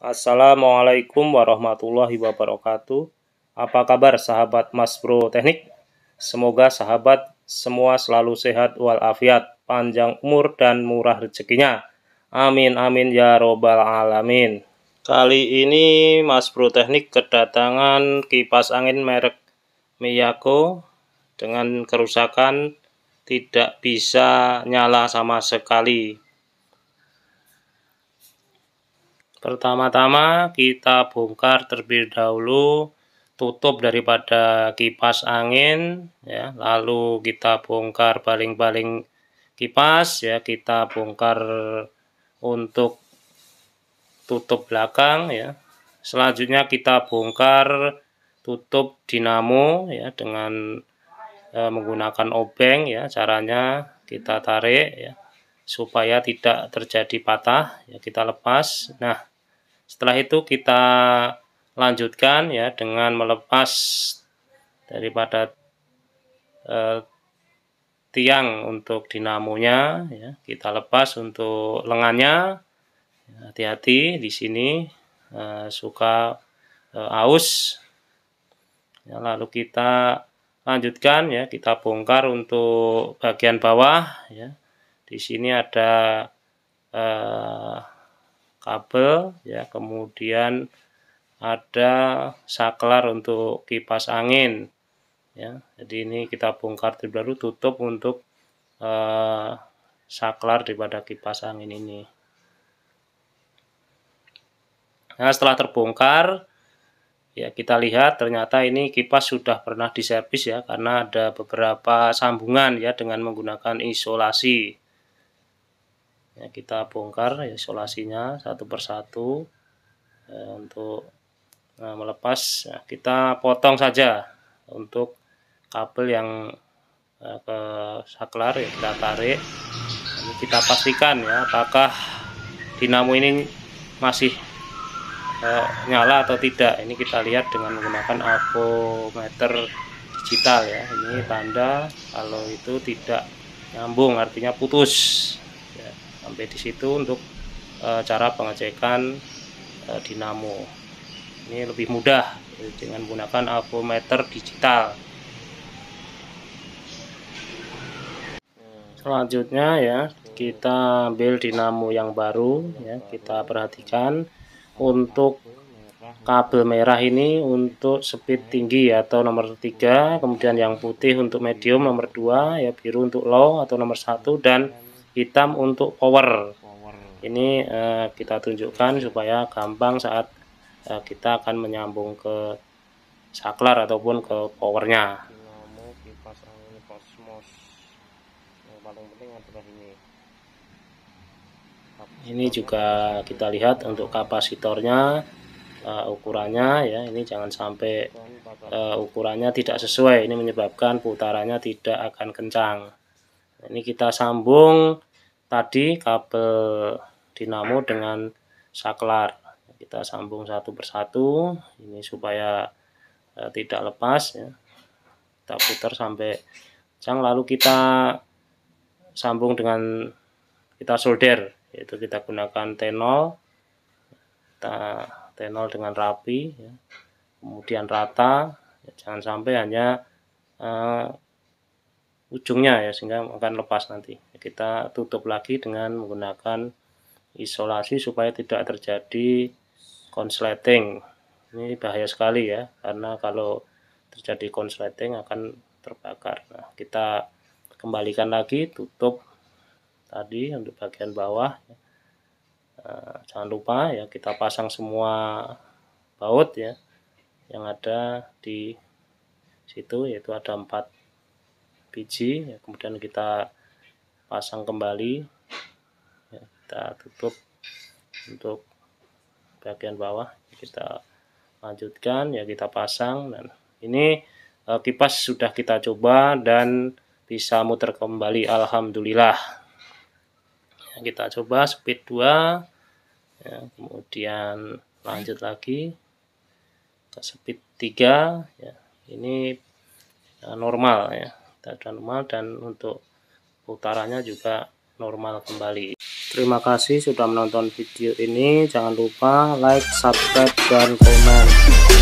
Assalamualaikum warahmatullahi wabarakatuh. Apa kabar sahabat Mas Bro Teknik? Semoga sahabat semua selalu sehat walafiat, panjang umur dan murah rezekinya. Amin amin ya robbal alamin. Kali ini Mas Bro Teknik kedatangan kipas angin merek Miyako dengan kerusakan tidak bisa nyala sama sekali Pertama-tama kita bongkar terlebih dahulu tutup daripada kipas angin ya. Lalu kita bongkar baling-baling kipas ya, kita bongkar untuk tutup belakang ya. Selanjutnya kita bongkar tutup dinamo ya dengan e, menggunakan obeng ya. Caranya kita tarik ya supaya tidak terjadi patah ya kita lepas. Nah, setelah itu kita lanjutkan ya dengan melepas daripada eh, tiang untuk dinamonya ya kita lepas untuk lengannya hati-hati di sini eh, suka eh, aus ya, lalu kita lanjutkan ya kita bongkar untuk bagian bawah ya di sini ada eh, kabel ya kemudian ada saklar untuk kipas angin ya jadi ini kita bongkar terlebih dahulu tutup untuk eh, saklar daripada kipas angin ini nah setelah terbongkar ya kita lihat ternyata ini kipas sudah pernah diservis ya karena ada beberapa sambungan ya dengan menggunakan isolasi ya, kita bongkar isolasinya satu persatu ya, untuk nah, melepas ya, kita potong saja untuk kabel yang ya, ke saklar ya kita tarik ini kita pastikan ya apakah dinamo ini masih eh, nyala atau tidak ini kita lihat dengan menggunakan meter digital ya ini tanda kalau itu tidak nyambung artinya putus sampai di situ untuk e, cara pengecekan e, dinamo ini lebih mudah dengan menggunakan avometer digital selanjutnya ya kita ambil dinamo yang baru ya kita perhatikan untuk kabel merah ini untuk speed tinggi ya, atau nomor 3 kemudian yang putih untuk medium nomor 2 ya biru untuk low atau nomor 1 dan hitam untuk power, power. ini uh, kita tunjukkan supaya gampang saat uh, kita akan menyambung ke saklar ataupun ke powernya anu ini ini juga kita lihat untuk kapasitornya uh, ukurannya ya ini jangan sampai uh, ukurannya tidak sesuai ini menyebabkan putarannya tidak akan kencang ini kita sambung tadi kabel dinamo dengan saklar kita sambung satu persatu ini supaya eh, tidak lepas ya kita putar sampai jang lalu kita sambung dengan kita solder yaitu kita gunakan tenol kita tenol dengan rapi ya. kemudian rata ya, jangan sampai hanya eh, ujungnya ya sehingga akan lepas nanti kita tutup lagi dengan menggunakan isolasi supaya tidak terjadi konsleting ini bahaya sekali ya karena kalau terjadi konsleting akan terbakar nah kita kembalikan lagi tutup tadi untuk bagian bawah nah, jangan lupa ya kita pasang semua baut ya yang ada di situ yaitu ada empat biji ya, kemudian kita pasang kembali ya, kita tutup untuk bagian bawah kita lanjutkan ya kita pasang dan ini e, kipas sudah kita coba dan bisa muter kembali Alhamdulillah ya, kita coba speed 2 ya, kemudian lanjut lagi ke speed 3 ya ini eh, normal ya tidak normal dan untuk putarannya juga normal kembali terima kasih sudah menonton video ini jangan lupa like subscribe dan komen